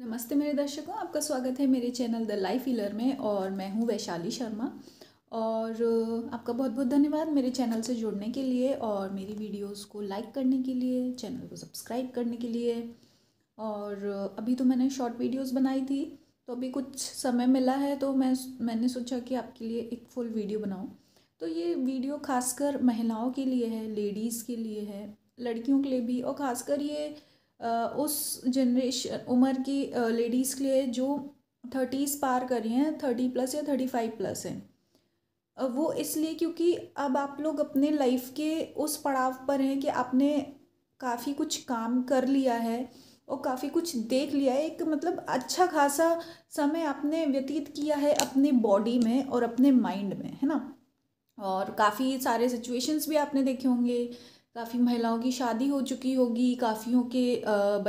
नमस्ते मेरे दर्शकों आपका स्वागत है मेरे चैनल द लाइफ हीलर में और मैं हूँ वैशाली शर्मा और आपका बहुत बहुत धन्यवाद मेरे चैनल से जुड़ने के लिए और मेरी वीडियोस को लाइक करने के लिए चैनल को सब्सक्राइब करने के लिए और अभी तो मैंने शॉर्ट वीडियोस बनाई थी तो अभी कुछ समय मिला है तो मैं मैंने सोचा कि आपके लिए एक फुल वीडियो बनाऊँ तो ये वीडियो खासकर महिलाओं के लिए है लेडीज़ के लिए है लड़कियों के लिए भी और ख़ासकर ये उस जनरेशन उम्र की लेडीज़ के लिए जो थर्टीज़ पार करी हैं थर्टी प्लस या थर्टी फाइव प्लस हैं वो इसलिए क्योंकि अब आप लोग अपने लाइफ के उस पड़ाव पर हैं कि आपने काफ़ी कुछ काम कर लिया है और काफ़ी कुछ देख लिया है एक मतलब अच्छा खासा समय आपने व्यतीत किया है अपने बॉडी में और अपने माइंड में है ना और काफ़ी सारे सिचुएशंस भी आपने देखे होंगे काफ़ी महिलाओं की शादी हो चुकी होगी काफ़ियों के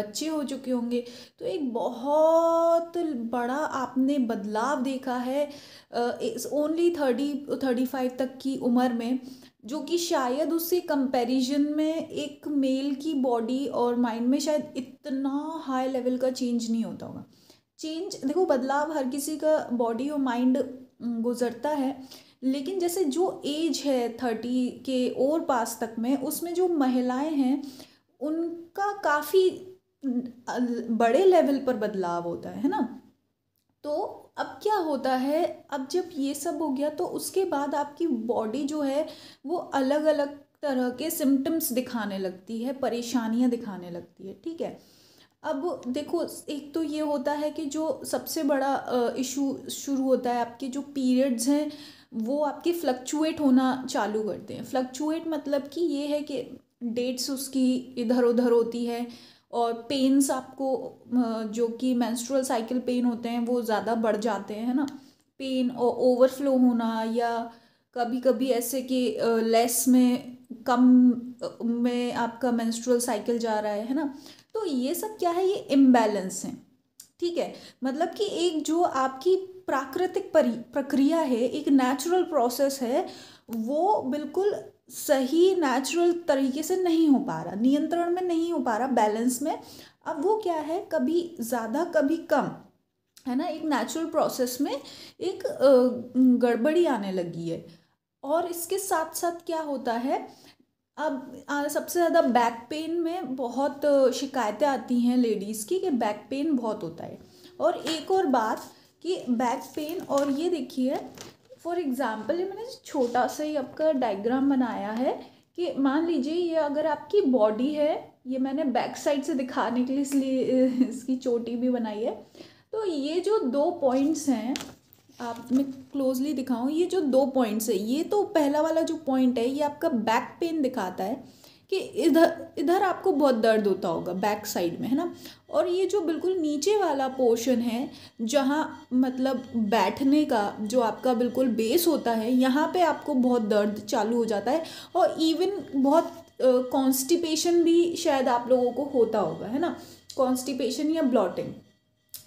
बच्चे हो चुके होंगे तो एक बहुत बड़ा आपने बदलाव देखा है इस ओनली थर्टी थर्टी फाइव तक की उम्र में जो कि शायद उससे कंपैरिजन में एक मेल की बॉडी और माइंड में शायद इतना हाई लेवल का चेंज नहीं होता होगा चेंज देखो बदलाव हर किसी का बॉडी और माइंड गुजरता है लेकिन जैसे जो एज है थर्टी के और पास तक में उसमें जो महिलाएं हैं उनका काफ़ी बड़े लेवल पर बदलाव होता है ना तो अब क्या होता है अब जब ये सब हो गया तो उसके बाद आपकी बॉडी जो है वो अलग अलग तरह के सिम्टम्स दिखाने लगती है परेशानियां दिखाने लगती है ठीक है अब देखो एक तो ये होता है कि जो सबसे बड़ा इशू शुरू होता है आपके जो पीरियड्स हैं वो आपके फ्लक्चुएट होना चालू करते हैं फ्लक्चुएट मतलब कि ये है कि डेट्स उसकी इधर उधर होती है और पेन्स आपको जो कि मैंस्ट्रल साइकिल पेन होते हैं वो ज़्यादा बढ़ जाते हैं ना पेन और ओवरफ्लो होना या कभी कभी ऐसे कि लेस में कम में आपका मैंस्ट्रल साइकिल जा रहा है है ना तो ये सब क्या है ये इम्बैलेंस हैं ठीक है मतलब कि एक जो आपकी प्राकृतिक परि प्रक्रिया है एक नेचुरल प्रोसेस है वो बिल्कुल सही नेचुरल तरीके से नहीं हो पा रहा नियंत्रण में नहीं हो पा रहा बैलेंस में अब वो क्या है कभी ज़्यादा कभी कम है ना एक नेचुरल प्रोसेस में एक गड़बड़ी आने लगी है और इसके साथ साथ क्या होता है अब सबसे ज़्यादा बैक पेन में बहुत शिकायतें आती हैं लेडीज़ की कि बैक पेन बहुत होता है और एक और बात कि बैक पेन और ये देखिए फॉर एग्ज़ाम्पल ये मैंने छोटा सा ही आपका डायग्राम बनाया है कि मान लीजिए ये अगर आपकी बॉडी है ये मैंने बैक साइड से दिखाने के लिए इसलिए इसकी चोटी भी बनाई है तो ये जो दो पॉइंट्स हैं आप मैं क्लोजली दिखाऊँ ये जो दो पॉइंट्स है ये तो पहला वाला जो पॉइंट है ये आपका बैक पेन दिखाता है कि इधर इधर आपको बहुत दर्द होता होगा बैक साइड में है ना और ये जो बिल्कुल नीचे वाला पोर्शन है जहाँ मतलब बैठने का जो आपका बिल्कुल बेस होता है यहाँ पे आपको बहुत दर्द चालू हो जाता है और इवन बहुत कॉन्स्टिपेशन भी शायद आप लोगों को होता होगा है ना कॉन्स्टिपेशन या ब्लॉटिंग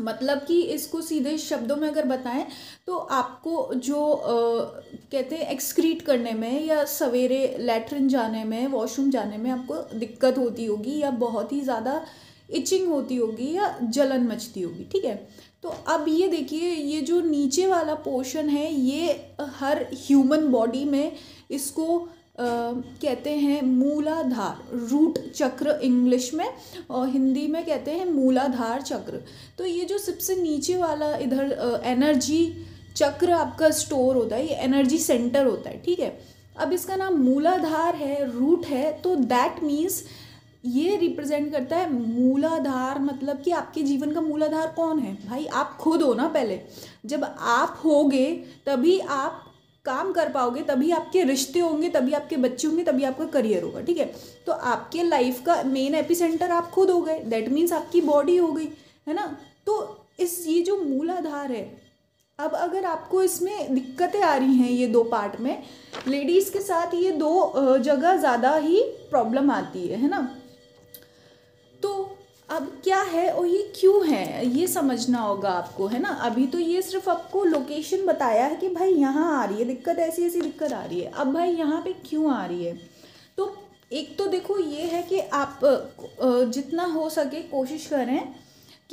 मतलब कि इसको सीधे शब्दों में अगर बताएं तो आपको जो आ, कहते हैं एक्सक्रीट करने में या सवेरे लेटरिन जाने में वॉशरूम जाने में आपको दिक्कत होती होगी या बहुत ही ज़्यादा इचिंग होती होगी या जलन मचती होगी ठीक है तो अब ये देखिए ये जो नीचे वाला पोर्शन है ये हर ह्यूमन बॉडी में इसको कहते हैं मूलाधार रूट चक्र इंग्लिश में और हिंदी में कहते हैं मूलाधार चक्र तो ये जो सबसे नीचे वाला इधर एनर्जी चक्र आपका स्टोर होता है ये एनर्जी सेंटर होता है ठीक है अब इसका नाम मूलाधार है रूट है तो दैट मीन्स ये रिप्रेजेंट करता है मूलाधार मतलब कि आपके जीवन का मूलाधार कौन है भाई आप खुद हो ना पहले जब आप होगे तभी आप काम कर पाओगे तभी आपके रिश्ते होंगे तभी आपके बच्चे होंगे तभी आपका करियर होगा ठीक है तो आपके लाइफ का मेन एपिसेंटर आप खुद हो गए दैट मीन्स आपकी बॉडी हो गई है ना तो इस ये जो मूलाधार है अब अगर आपको इसमें दिक्कतें आ रही हैं ये दो पार्ट में लेडीज़ के साथ ये दो जगह ज़्यादा ही प्रॉब्लम आती है है ना तो अब क्या है और ये क्यों है ये समझना होगा आपको है ना अभी तो ये सिर्फ आपको लोकेशन बताया है कि भाई यहाँ आ रही है दिक्कत ऐसी ऐसी दिक्कत आ रही है अब भाई यहाँ पे क्यों आ रही है तो एक तो देखो ये है कि आप जितना हो सके कोशिश करें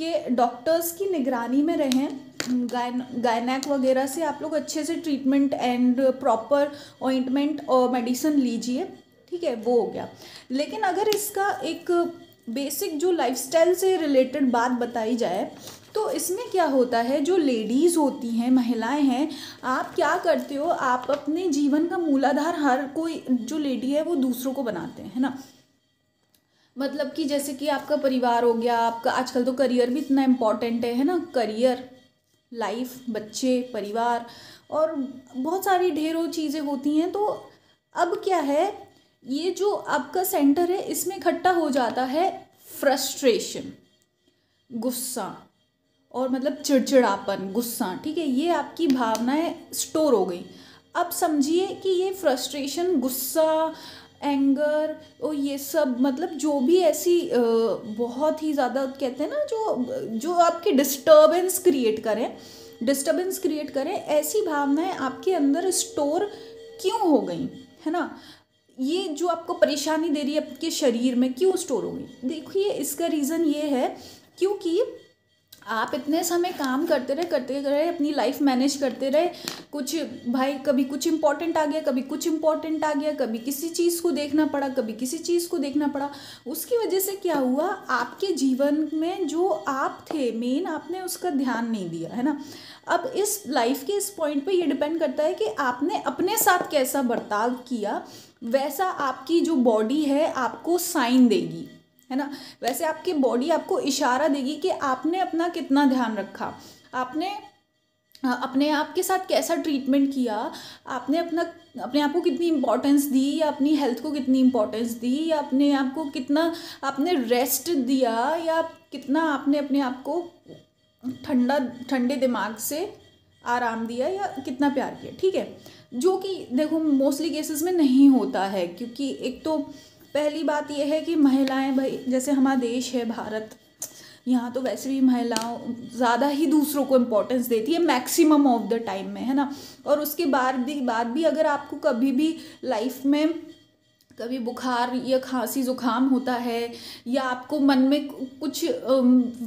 कि डॉक्टर्स की निगरानी में रहें गायन गायनेक वगैरह से आप लोग अच्छे से ट्रीटमेंट एंड प्रॉपर ऑइंटमेंट और मेडिसिन लीजिए ठीक है वो हो गया लेकिन अगर इसका एक बेसिक जो लाइफस्टाइल से रिलेटेड बात बताई जाए तो इसमें क्या होता है जो लेडीज़ होती हैं महिलाएं हैं आप क्या करते हो आप अपने जीवन का मूलाधार हर कोई जो लेडी है वो दूसरों को बनाते हैं है ना मतलब कि जैसे कि आपका परिवार हो गया आपका आजकल तो करियर भी इतना इम्पॉर्टेंट है है ना करियर लाइफ बच्चे परिवार और बहुत सारी ढेरों चीज़ें होती हैं तो अब क्या है ये जो आपका सेंटर है इसमें इकट्ठा हो जाता है फ्रस्ट्रेशन गुस्सा और मतलब चिड़चिड़ापन गुस्सा ठीक है ये आपकी भावनाएं स्टोर हो गई अब समझिए कि ये फ्रस्ट्रेशन गुस्सा एंगर और ये सब मतलब जो भी ऐसी बहुत ही ज़्यादा कहते हैं ना जो जो आपके डिस्टर्बेंस क्रिएट करें डिस्टर्बेंस क्रिएट करें ऐसी भावनाएं आपके अंदर स्टोर क्यों हो गई है ना ये जो आपको परेशानी दे रही है आपके शरीर में क्यों स्टोर होगी देखिए इसका रीज़न ये है क्योंकि आप इतने समय काम करते रहे करते रहे अपनी लाइफ मैनेज करते रहे कुछ भाई कभी कुछ इम्पॉर्टेंट आ गया कभी कुछ इम्पॉर्टेंट आ गया कभी किसी चीज़ को देखना पड़ा कभी किसी चीज़ को देखना पड़ा उसकी वजह से क्या हुआ आपके जीवन में जो आप थे मेन आपने उसका ध्यान नहीं दिया है ना अब इस लाइफ के इस पॉइंट पे ये डिपेंड करता है कि आपने अपने साथ कैसा बर्ताव किया वैसा आपकी जो बॉडी है आपको साइन देगी है ना वैसे आपकी बॉडी आपको इशारा देगी कि आपने अपना कितना ध्यान रखा आपने अपने आप के साथ कैसा ट्रीटमेंट किया आपने अपना अपने आप को कितनी इम्पोर्टेंस दी या अपनी हेल्थ को कितनी इम्पोर्टेंस दी या अपने आप को कितना आपने रेस्ट दिया या कितना आपने अपने आप को ठंडा ठंडे दिमाग से आराम दिया या कितना प्यार किया ठीक है जो कि देखो मोस्टली केसेस में नहीं होता है क्योंकि एक तो पहली बात यह है कि महिलाएं भाई जैसे हमारा देश है भारत यहाँ तो वैसे भी महिलाओं ज़्यादा ही दूसरों को इम्पोर्टेंस देती है मैक्सिमम ऑफ द टाइम में है ना और उसके बाद भी बाद भी अगर आपको कभी भी लाइफ में कभी बुखार या खांसी ज़ुकाम होता है या आपको मन में कुछ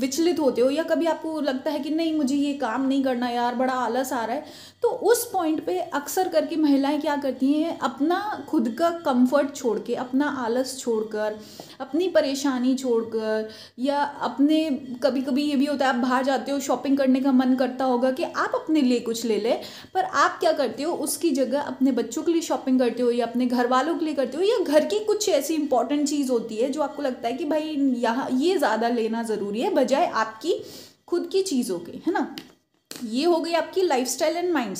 विचलित होते हो या कभी आपको लगता है कि नहीं मुझे ये काम नहीं करना यार बड़ा आलस आ रहा है तो उस पॉइंट पे अक्सर करके महिलाएं क्या करती हैं अपना खुद का कंफर्ट छोड़ के अपना आलस छोड़कर अपनी परेशानी छोड़कर या अपने कभी कभी ये भी होता है आप बाहर जाते हो शॉपिंग करने का मन करता होगा कि आप अपने लिए कुछ ले लें पर आप क्या करते हो उसकी जगह अपने बच्चों के लिए शॉपिंग करते हो या अपने घर वालों के लिए करते हो या घर की कुछ ऐसी इंपॉर्टेंट चीज़ होती है जो आपको लगता है कि भाई यहाँ ये ज़्यादा लेना ज़रूरी है बजाय आपकी खुद की चीज़ों के है ना ये हो गई आपकी लाइफ एंड माइंड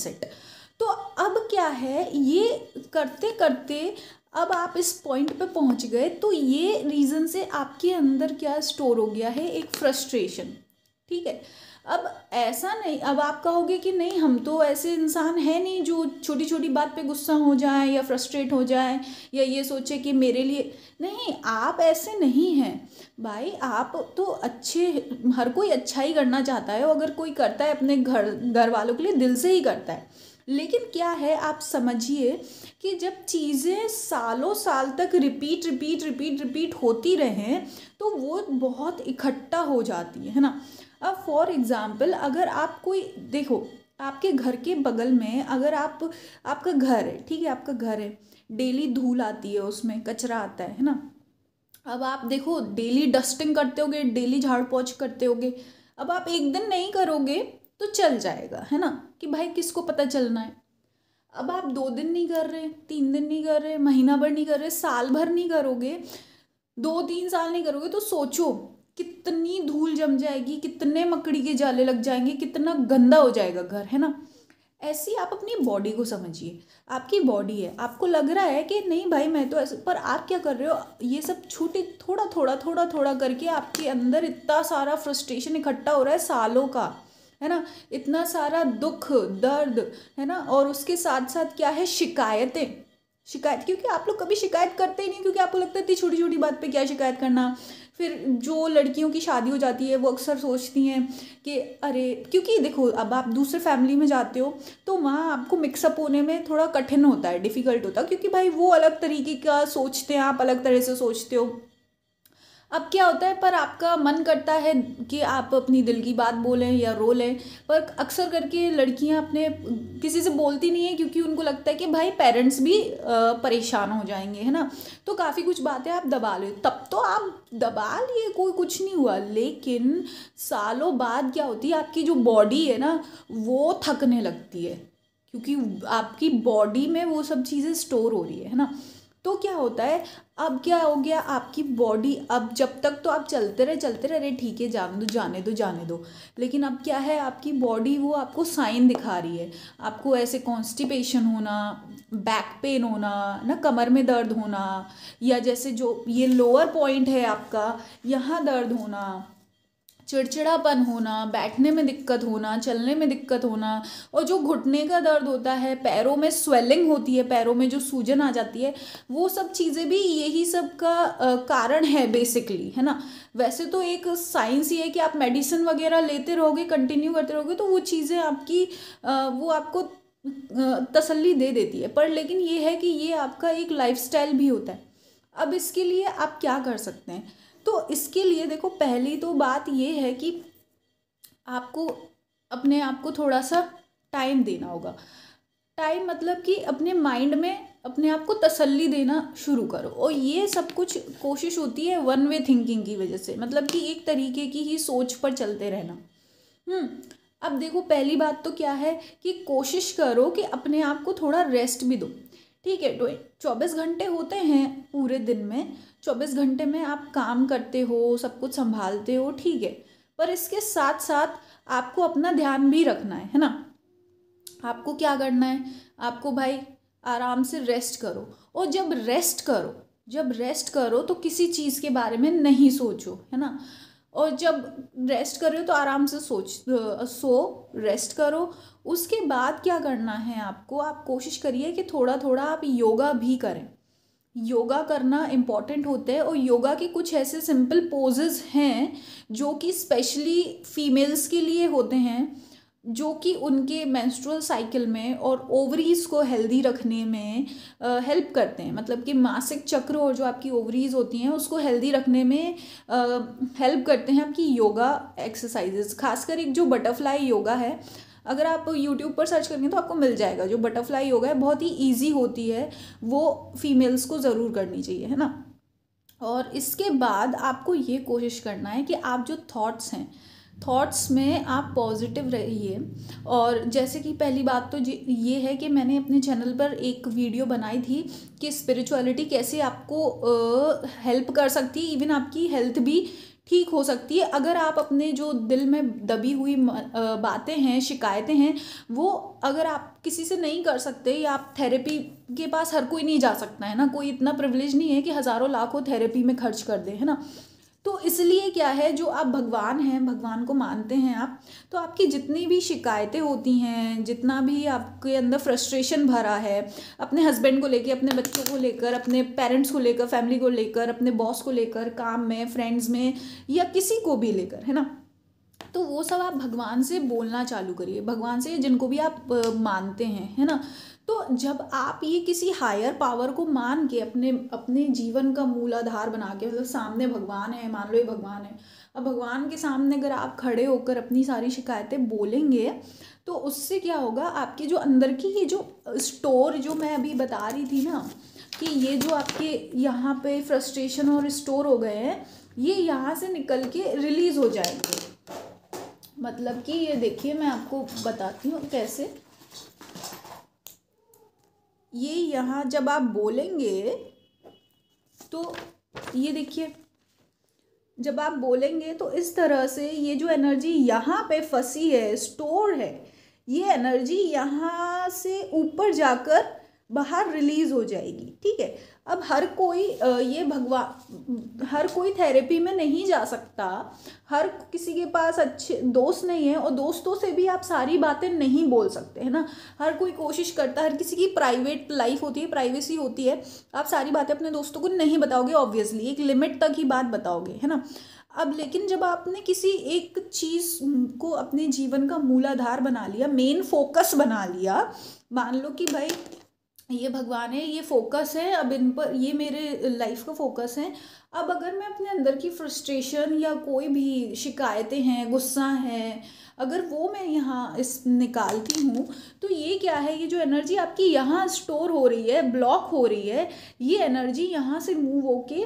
तो अब क्या है ये करते करते अब आप इस पॉइंट पे पहुंच गए तो ये रीज़न से आपके अंदर क्या स्टोर हो गया है एक फ्रस्ट्रेशन ठीक है अब ऐसा नहीं अब आप कहोगे कि नहीं हम तो ऐसे इंसान हैं नहीं जो छोटी छोटी बात पे गुस्सा हो जाए या फ्रस्ट्रेट हो जाए या ये सोचे कि मेरे लिए नहीं आप ऐसे नहीं हैं भाई आप तो अच्छे हर कोई अच्छा ही करना चाहता है अगर कोई करता है अपने घर घर वालों के लिए दिल से ही करता है लेकिन क्या है आप समझिए कि जब चीज़ें सालों साल तक रिपीट रिपीट रिपीट रिपीट होती रहें तो वो बहुत इकट्ठा हो जाती है ना अब फॉर एग्ज़ाम्पल अगर आप कोई देखो आपके घर के बगल में अगर आप आपका घर है ठीक है आपका घर है डेली धूल आती है उसमें कचरा आता है है ना अब आप देखो डेली डस्टिंग करते होगे डेली झाड़ पोछ करते होगे अब आप एक दिन नहीं करोगे तो चल जाएगा है ना कि भाई किसको पता चलना है अब आप दो दिन नहीं कर रहे तीन दिन नहीं कर रहे महीना भर नहीं कर रहे साल भर नहीं करोगे दो तीन साल नहीं करोगे तो सोचो कितनी धूल जम जाएगी कितने मकड़ी के जाले लग जाएंगे कितना गंदा हो जाएगा घर है ना ऐसी आप अपनी बॉडी को समझिए आपकी बॉडी है आपको लग रहा है कि नहीं भाई मैं तो ऐसे पर आप क्या कर रहे हो ये सब छोटे थोड़ा थोड़ा थोड़ा थोड़ा करके आपके अंदर इतना सारा फ्रस्ट्रेशन इकट्ठा हो रहा है सालों का है ना इतना सारा दुख दर्द है ना और उसके साथ साथ क्या है शिकायतें शिकायत क्योंकि आप लोग कभी शिकायत करते ही नहीं क्योंकि आपको लगता है इतनी छोटी छोटी बात पे क्या शिकायत करना फिर जो लड़कियों की शादी हो जाती है वो अक्सर सोचती हैं कि अरे क्योंकि देखो अब आप दूसरे फैमिली में जाते हो तो वहाँ आपको मिक्सअप होने में थोड़ा कठिन होता है डिफ़िकल्ट होता है क्योंकि भाई वो अलग तरीके का सोचते हैं आप अलग तरह से सोचते हो अब क्या होता है पर आपका मन करता है कि आप अपनी दिल की बात बोलें या रो लें पर अक्सर करके लड़कियां अपने किसी से बोलती नहीं है क्योंकि उनको लगता है कि भाई पेरेंट्स भी परेशान हो जाएंगे है ना तो काफ़ी कुछ बातें आप दबा लो तब तो आप दबा लिए कोई कुछ नहीं हुआ लेकिन सालों बाद क्या होती है आपकी जो बॉडी है ना वो थकने लगती है क्योंकि आपकी बॉडी में वो सब चीज़ें स्टोर हो रही है ना तो क्या होता है अब क्या हो गया आपकी बॉडी अब जब तक तो आप चलते रहे चलते रहे अरे ठीक है जाने दो जाने दो जाने दो लेकिन अब क्या है आपकी बॉडी वो आपको साइन दिखा रही है आपको ऐसे कॉन्स्टिपेशन होना बैक पेन होना ना कमर में दर्द होना या जैसे जो ये लोअर पॉइंट है आपका यहाँ दर्द होना चिड़चिड़ापन होना बैठने में दिक्कत होना चलने में दिक्कत होना और जो घुटने का दर्द होता है पैरों में स्वेलिंग होती है पैरों में जो सूजन आ जाती है वो सब चीज़ें भी यही सब का कारण है बेसिकली है ना वैसे तो एक साइंस ही है कि आप मेडिसिन वगैरह लेते रहोगे कंटिन्यू करते रहोगे तो वो चीज़ें आपकी वो आपको तसल्ली दे देती है पर लेकिन ये है कि ये आपका एक लाइफस्टाइल भी होता है अब इसके लिए आप क्या कर सकते हैं तो इसके लिए देखो पहली तो बात ये है कि आपको अपने आप को थोड़ा सा टाइम देना होगा टाइम मतलब कि अपने माइंड में अपने आप को तसल्ली देना शुरू करो और ये सब कुछ कोशिश होती है वन वे थिंकिंग की वजह से मतलब कि एक तरीके की ही सोच पर चलते रहना हम्म अब देखो पहली बात तो क्या है कि कोशिश करो कि अपने आप को थोड़ा रेस्ट भी दो ठीक है चौबीस घंटे होते हैं पूरे दिन में चौबीस घंटे में आप काम करते हो सब कुछ संभालते हो ठीक है पर इसके साथ साथ आपको अपना ध्यान भी रखना है है ना आपको क्या करना है आपको भाई आराम से रेस्ट करो और जब रेस्ट करो जब रेस्ट करो तो किसी चीज़ के बारे में नहीं सोचो है ना और जब रेस्ट कर रहे हो तो आराम से सोच सो रेस्ट करो उसके बाद क्या करना है आपको आप कोशिश करिए कि थोड़ा थोड़ा आप योगा भी करें योगा करना इम्पॉर्टेंट होता है और योगा के कुछ ऐसे सिंपल पोजेज हैं जो कि स्पेशली फीमेल्स के लिए होते हैं जो कि उनके मेंस्ट्रुअल साइकिल में और ओवरीज़ को हेल्दी रखने में हेल्प करते हैं मतलब कि मासिक चक्र और जो आपकी ओवरीज़ होती हैं उसको हेल्दी रखने में हेल्प करते हैं आपकी योगा एक्सरसाइजेज खासकर एक जो बटरफ्लाई योगा है अगर आप यूट्यूब पर सर्च करेंगे तो आपको मिल जाएगा जो बटरफ्लाई योगा है बहुत ही ईजी होती है वो फीमेल्स को ज़रूर करनी चाहिए है ना और इसके बाद आपको ये कोशिश करना है कि आप जो थॉट्स हैं थॉट्स में आप पॉजिटिव रहिए और जैसे कि पहली बात तो ये है कि मैंने अपने चैनल पर एक वीडियो बनाई थी कि स्पिरिचुअलिटी कैसे आपको हेल्प कर सकती है इवन आपकी हेल्थ भी ठीक हो सकती है अगर आप अपने जो दिल में दबी हुई बातें हैं शिकायतें हैं वो अगर आप किसी से नहीं कर सकते या आप थेरेपी के पास हर कोई नहीं जा सकता है ना कोई इतना प्रिविलेज नहीं है कि हज़ारों लाखों थेरेपी में खर्च कर दे है ना तो इसलिए क्या है जो आप भगवान हैं भगवान को मानते हैं आप तो आपकी जितनी भी शिकायतें होती हैं जितना भी आपके अंदर फ्रस्ट्रेशन भरा है अपने हस्बैंड को लेकर अपने बच्चों को लेकर अपने पेरेंट्स को लेकर फैमिली को लेकर अपने बॉस को लेकर काम में फ्रेंड्स में या किसी को भी लेकर है ना तो वो सब आप भगवान से बोलना चालू करिए भगवान से जिनको भी आप मानते हैं है ना तो जब आप ये किसी हायर पावर को मान के अपने अपने जीवन का मूल आधार बना के मतलब सामने भगवान है मान लो ये भगवान है अब भगवान के सामने अगर आप खड़े होकर अपनी सारी शिकायतें बोलेंगे तो उससे क्या होगा आपके जो अंदर की ये जो स्टोर जो मैं अभी बता रही थी ना कि ये जो आपके यहाँ पे फ्रस्ट्रेशन और स्टोर हो गए हैं ये यहाँ से निकल के रिलीज़ हो जाएंगे मतलब कि ये देखिए मैं आपको बताती हूँ कैसे ये यहाँ जब आप बोलेंगे तो ये देखिए जब आप बोलेंगे तो इस तरह से ये जो एनर्जी यहाँ पे फंसी है स्टोर है ये एनर्जी यहाँ से ऊपर जाकर बाहर रिलीज हो जाएगी ठीक है अब हर कोई ये भगवा हर कोई थेरेपी में नहीं जा सकता हर किसी के पास अच्छे दोस्त नहीं है और दोस्तों से भी आप सारी बातें नहीं बोल सकते है ना हर कोई कोशिश करता है हर किसी की प्राइवेट लाइफ होती है प्राइवेसी होती है आप सारी बातें अपने दोस्तों को नहीं बताओगे ऑब्वियसली एक लिमिट तक ही बात बताओगे है ना अब लेकिन जब आपने किसी एक चीज़ को अपने जीवन का मूलाधार बना लिया मेन फोकस बना लिया मान लो कि भाई ये भगवान है ये फोकस है अब इन पर ये मेरे लाइफ का फोकस है अब अगर मैं अपने अंदर की फ्रस्ट्रेशन या कोई भी शिकायतें हैं गुस्सा है अगर वो मैं यहाँ इस निकालती हूँ तो ये क्या है ये जो एनर्जी आपकी यहाँ स्टोर हो रही है ब्लॉक हो रही है ये एनर्जी यहाँ से मूव होके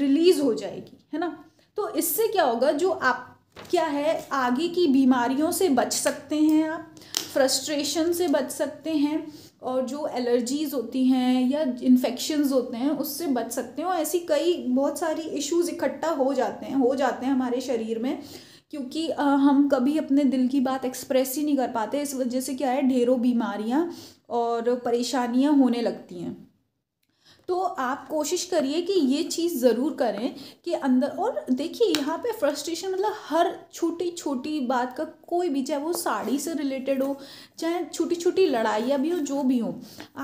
रिलीज़ हो जाएगी है ना तो इससे क्या होगा जो आप क्या है आगे की बीमारियों से बच सकते हैं आप फ्रस्ट्रेशन से बच सकते हैं और जो एलर्जीज़ होती हैं या इन्फेक्शंस होते हैं उससे बच सकते हैं और ऐसी कई बहुत सारी इश्यूज़ इकट्ठा हो जाते हैं हो जाते हैं हमारे शरीर में क्योंकि हम कभी अपने दिल की बात एक्सप्रेस ही नहीं कर पाते इस वजह से क्या है ढेरों बीमारियाँ और परेशानियाँ होने लगती हैं तो आप कोशिश करिए कि ये चीज़ ज़रूर करें कि अंदर और देखिए यहाँ पे फ्रस्ट्रेशन मतलब हर छोटी छोटी बात का कोई भी चाहे वो साड़ी से रिलेटेड हो चाहे छोटी छोटी लड़ाइयाँ भी हो जो भी हो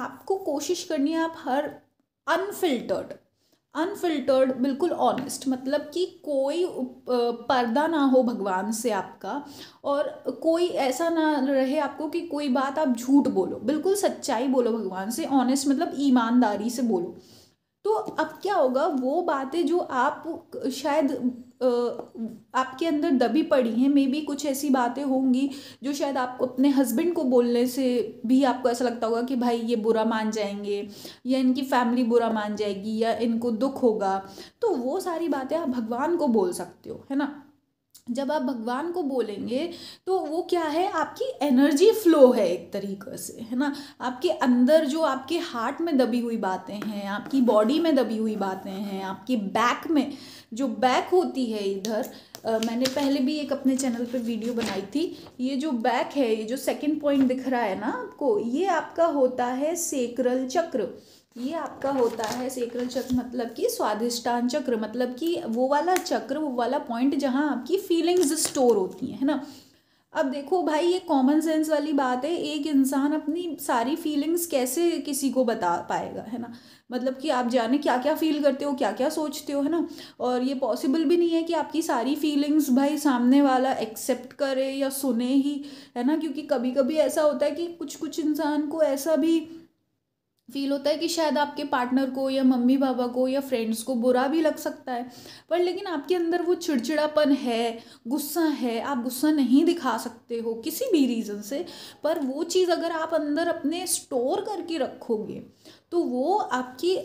आपको कोशिश करनी है आप हर अनफिल्टर्ड अनफिल्टर्ड बिल्कुल ऑनेस्ट मतलब कि कोई पर्दा ना हो भगवान से आपका और कोई ऐसा ना रहे आपको कि कोई बात आप झूठ बोलो बिल्कुल सच्चाई बोलो भगवान से ऑनेस्ट मतलब ईमानदारी से बोलो तो अब क्या होगा वो बातें जो आप शायद आपके अंदर दबी पड़ी हैं मे बी कुछ ऐसी बातें होंगी जो शायद आपको अपने हस्बैंड को बोलने से भी आपको ऐसा लगता होगा कि भाई ये बुरा मान जाएंगे या इनकी फैमिली बुरा मान जाएगी या इनको दुख होगा तो वो सारी बातें आप भगवान को बोल सकते हो है ना जब आप भगवान को बोलेंगे तो वो क्या है आपकी एनर्जी फ्लो है एक तरीके से है ना आपके अंदर जो आपके हार्ट में दबी हुई बातें हैं आपकी बॉडी में दबी हुई बातें हैं आपके बैक में जो बैक होती है इधर Uh, मैंने पहले भी एक अपने चैनल पर वीडियो बनाई थी ये जो बैक है ये जो सेकंड पॉइंट दिख रहा है ना आपको ये आपका होता है सेक्रल चक्र ये आपका होता है सेक्रल चक्र मतलब कि स्वादिष्टान चक्र मतलब कि वो वाला चक्र वो वाला पॉइंट जहाँ आपकी फीलिंग्स स्टोर होती हैं है ना अब देखो भाई ये कॉमन सेंस वाली बात है एक इंसान अपनी सारी फीलिंग्स कैसे किसी को बता पाएगा है ना मतलब कि आप जाने क्या क्या फील करते हो क्या क्या सोचते हो है ना और ये पॉसिबल भी नहीं है कि आपकी सारी फीलिंग्स भाई सामने वाला एक्सेप्ट करे या सुने ही है ना क्योंकि कभी कभी ऐसा होता है कि कुछ कुछ इंसान को ऐसा भी फील होता है कि शायद आपके पार्टनर को या मम्मी पापा को या फ्रेंड्स को बुरा भी लग सकता है पर लेकिन आपके अंदर वो चिड़चिड़ापन है गुस्सा है आप गुस्सा नहीं दिखा सकते हो किसी भी रीज़न से पर वो चीज़ अगर आप अंदर अपने स्टोर करके रखोगे तो वो आपकी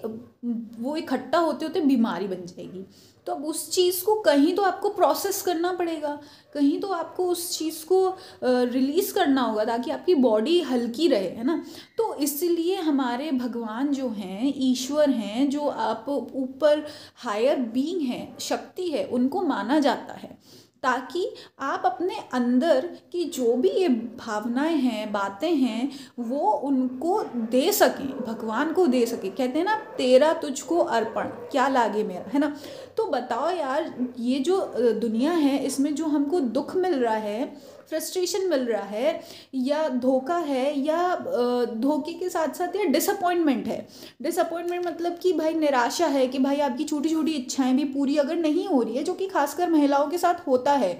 वो इकट्ठा होते होते बीमारी बन जाएगी तो अब उस चीज़ को कहीं तो आपको प्रोसेस करना पड़ेगा कहीं तो आपको उस चीज़ को रिलीज़ करना होगा ताकि आपकी बॉडी हल्की रहे है ना तो इसलिए हमारे भगवान जो हैं ईश्वर हैं जो आप ऊपर हायर बींग हैं शक्ति है उनको माना जाता है ताकि आप अपने अंदर की जो भी ये भावनाएं हैं बातें हैं वो उनको दे सकें भगवान को दे सके कहते हैं ना तेरा तुझको अर्पण क्या लागे मेरा है ना तो बताओ यार ये जो दुनिया है इसमें जो हमको दुख मिल रहा है फ्रस्ट्रेशन मिल रहा है या धोखा है या धोखे के साथ साथ या डिसअपॉइंटमेंट है डिसअपॉइंटमेंट मतलब कि भाई निराशा है कि भाई आपकी छोटी छोटी इच्छाएं भी पूरी अगर नहीं हो रही है जो कि खासकर महिलाओं के साथ होता है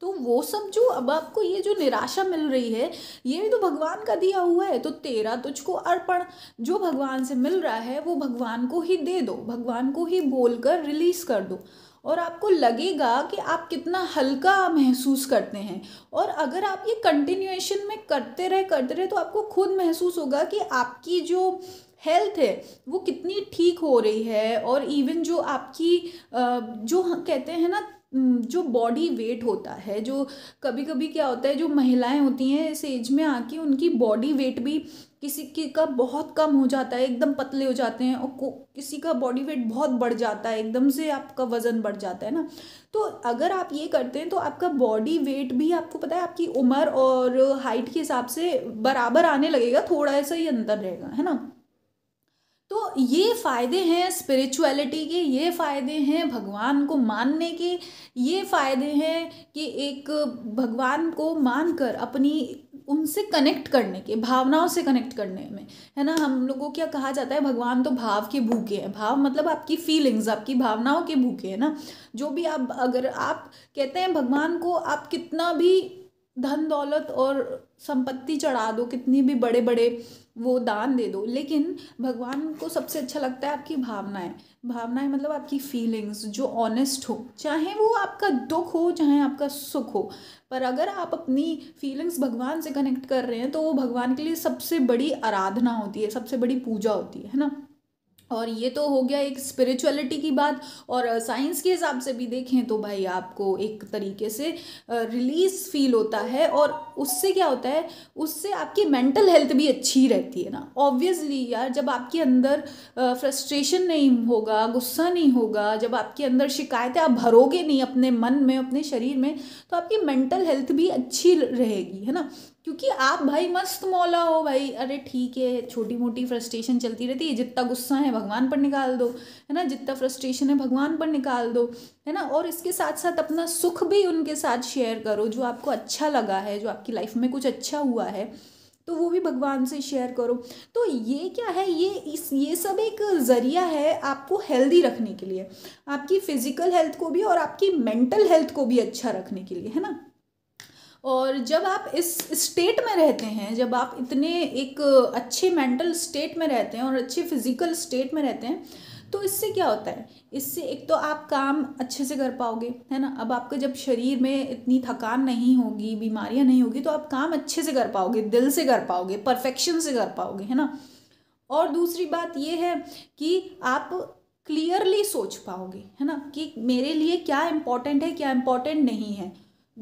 तो वो सब जो अब आपको ये जो निराशा मिल रही है ये भी तो भगवान का दिया हुआ है तो तेरा तुझको अर्पण जो भगवान से मिल रहा है वो भगवान को ही दे दो भगवान को ही बोलकर रिलीज कर दो और आपको लगेगा कि आप कितना हल्का महसूस करते हैं और अगर आप ये कंटिन्यूएशन में करते रहे करते रहे तो आपको खुद महसूस होगा कि आपकी जो हेल्थ है वो कितनी ठीक हो रही है और इवन जो आपकी जो कहते हैं ना जो बॉडी वेट होता है जो कभी कभी क्या होता है जो महिलाएं होती हैं इस एज में आके उनकी बॉडी वेट भी किसी की का बहुत कम हो जाता है एकदम पतले हो जाते हैं और किसी का बॉडी वेट बहुत बढ़ जाता है एकदम से आपका वज़न बढ़ जाता है ना तो अगर आप ये करते हैं तो आपका बॉडी वेट भी आपको पता है आपकी उम्र और हाइट के हिसाब से बराबर आने लगेगा थोड़ा सा ही अंतर रहेगा है ना तो ये फ़ायदे हैं स्पिरिचुअलिटी के ये फ़ायदे हैं भगवान को मानने के ये फ़ायदे हैं कि एक भगवान को मानकर अपनी उनसे कनेक्ट करने के भावनाओं से कनेक्ट करने में है ना हम लोगों को क्या कहा जाता है भगवान तो भाव के भूखे हैं भाव मतलब आपकी फीलिंग्स आपकी भावनाओं के भूखे हैं ना जो भी आप अगर आप कहते हैं भगवान को आप कितना भी धन दौलत और संपत्ति चढ़ा दो कितनी भी बड़े बड़े वो दान दे दो लेकिन भगवान को सबसे अच्छा लगता है आपकी भावनाएं भावनाएं मतलब आपकी फीलिंग्स जो ऑनेस्ट हो चाहे वो आपका दुख हो चाहे आपका सुख हो पर अगर आप अपनी फीलिंग्स भगवान से कनेक्ट कर रहे हैं तो वो भगवान के लिए सबसे बड़ी आराधना होती है सबसे बड़ी पूजा होती है ना और ये तो हो गया एक स्पिरिचुअलिटी की बात और साइंस के हिसाब से भी देखें तो भाई आपको एक तरीके से रिलीज फील होता है और उससे क्या होता है उससे आपकी मेंटल हेल्थ भी अच्छी रहती है ना ऑब्वियसली यार जब आपके अंदर फ्रस्ट्रेशन नहीं होगा गुस्सा नहीं होगा जब आपके अंदर शिकायतें आप भरोगे नहीं अपने मन में अपने शरीर में तो आपकी मेंटल हेल्थ भी अच्छी रहेगी है ना क्योंकि आप भाई मस्त मौला हो भाई अरे ठीक है छोटी मोटी फ्रस्ट्रेशन चलती रहती है जितना गुस्सा है भगवान पर निकाल दो है ना जितना फ्रस्ट्रेशन है भगवान पर निकाल दो है ना और इसके साथ साथ अपना सुख भी उनके साथ शेयर करो जो आपको अच्छा लगा है जो आपकी लाइफ में कुछ अच्छा हुआ है तो वो भी भगवान से शेयर करो तो ये क्या है ये इस ये सब एक ज़रिया है आपको हेल्दी रखने के लिए आपकी फ़िज़िकल हेल्थ को भी और आपकी मेंटल हेल्थ को भी अच्छा रखने के लिए है ना और जब आप इस स्टेट में रहते हैं जब आप इतने एक अच्छे मेंटल स्टेट में रहते हैं और अच्छे फिजिकल स्टेट में रहते हैं तो इससे क्या होता है इससे एक तो आप काम अच्छे से कर पाओगे है ना अब आपके जब शरीर में इतनी थकान नहीं होगी बीमारियां नहीं होगी तो आप काम अच्छे से कर पाओगे दिल से कर पाओगे परफेक्शन से कर पाओगे है ना और दूसरी बात ये है कि आप क्लियरली सोच पाओगे है ना कि मेरे लिए क्या इम्पोर्टेंट है क्या इम्पोर्टेंट नहीं है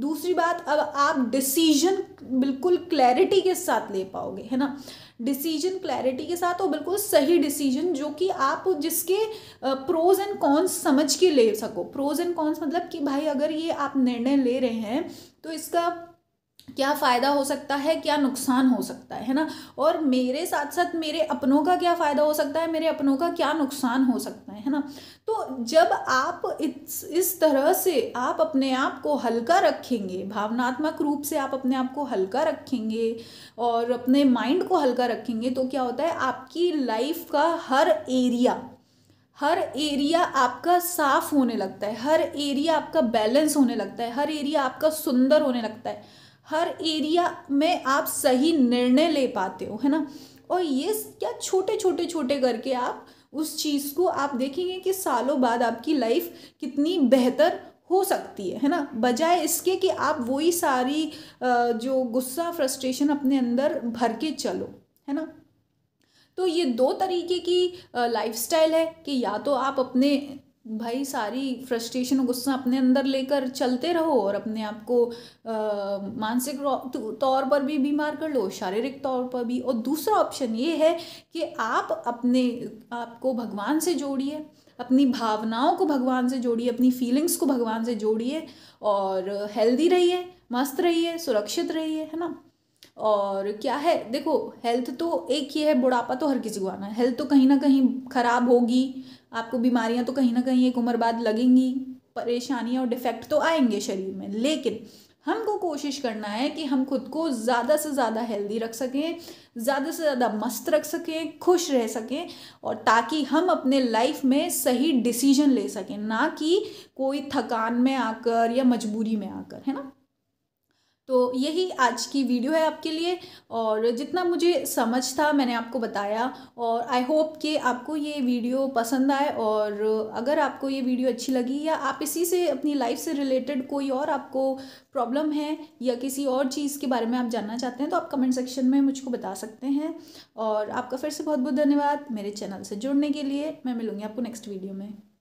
दूसरी बात अब आप डिसीजन बिल्कुल क्लैरिटी के साथ ले पाओगे है ना डिसीजन क्लैरिटी के साथ और बिल्कुल सही डिसीजन जो कि आप जिसके प्रोज एंड कॉन्स समझ के ले सको प्रोज एंड कॉन्स मतलब कि भाई अगर ये आप निर्णय ले रहे हैं तो इसका क्या फ़ायदा हो सकता है क्या नुकसान हो सकता है है ना और मेरे साथ साथ मेरे अपनों का क्या फ़ायदा हो सकता है मेरे अपनों का क्या नुकसान हो सकता है है ना तो जब आप इस इस तरह से आप अपने आप को हल्का रखेंगे भावनात्मक रूप से आप अपने आप को हल्का रखेंगे और अपने माइंड को हल्का रखेंगे तो क्या होता है आपकी लाइफ का हर एरिया हर एरिया आपका साफ होने लगता है हर एरिया आपका बैलेंस होने लगता है हर एरिया आपका सुंदर होने लगता है हर एरिया में आप सही निर्णय ले पाते हो है ना और ये क्या छोटे छोटे छोटे करके आप उस चीज़ को आप देखेंगे कि सालों बाद आपकी लाइफ कितनी बेहतर हो सकती है है ना बजाय इसके कि आप वही सारी जो गुस्सा फ्रस्ट्रेशन अपने अंदर भर के चलो है ना तो ये दो तरीके की लाइफस्टाइल है कि या तो आप अपने भाई सारी फ्रस्ट्रेशन गुस्सा अपने अंदर लेकर चलते रहो और अपने आप को मानसिक तौर पर भी बीमार कर लो शारीरिक तौर पर भी और दूसरा ऑप्शन ये है कि आप अपने आप को भगवान से जोड़िए अपनी भावनाओं को भगवान से जोड़िए अपनी फीलिंग्स को भगवान से जोड़िए और हेल्दी रहिए मस्त रहिए सुरक्षित रहिए है ना और क्या है देखो हेल्थ तो एक ही है बुढ़ापा तो हर किसी को आना है हेल्थ तो कहीं ना कहीं ख़राब होगी आपको बीमारियां तो कहीं ना कहीं एक उम्र बाद लगेंगी परेशानियां और डिफेक्ट तो आएंगे शरीर में लेकिन हमको कोशिश करना है कि हम खुद को ज़्यादा से ज़्यादा हेल्दी रख सकें ज़्यादा से ज़्यादा मस्त रख सकें खुश रह सकें और ताकि हम अपने लाइफ में सही डिसीजन ले सकें ना कि कोई थकान में आकर या मजबूरी में आकर है ना तो यही आज की वीडियो है आपके लिए और जितना मुझे समझ था मैंने आपको बताया और आई होप कि आपको ये वीडियो पसंद आए और अगर आपको ये वीडियो अच्छी लगी या आप इसी से अपनी लाइफ से रिलेटेड कोई और आपको प्रॉब्लम है या किसी और चीज़ के बारे में आप जानना चाहते हैं तो आप कमेंट सेक्शन में मुझको बता सकते हैं और आपका फिर से बहुत बहुत धन्यवाद मेरे चैनल से जुड़ने के लिए मैं मिलूँगी आपको नेक्स्ट वीडियो में